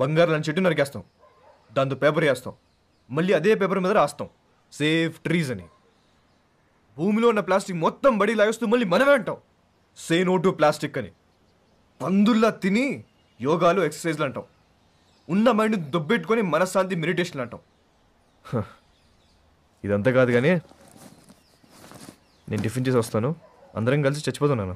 బంగారు లాంటి చెట్టు నరికేస్తాం దాంతో పేపర్ వేస్తాం మళ్ళీ అదే పేపర్ మీద రాస్తాం సేఫ్ ట్రీస్ అని భూమిలో ఉన్న ప్లాస్టిక్ మొత్తం బడి లాగేస్తూ మళ్ళీ మనమే అంటాం సే నో టు ప్లాస్టిక్ అని పందుల్లా తిని యోగాలు ఎక్సర్సైజ్లు అంటాం ఉన్న మైండ్ దొబ్బెట్టుకొని మనశ్శాంతి మెడిటేషన్ అంటాం ఇదంతా కాదు కానీ నేను టిఫిన్ చేసి వస్తాను అందరం కలిసి చచ్చిపోతున్నాను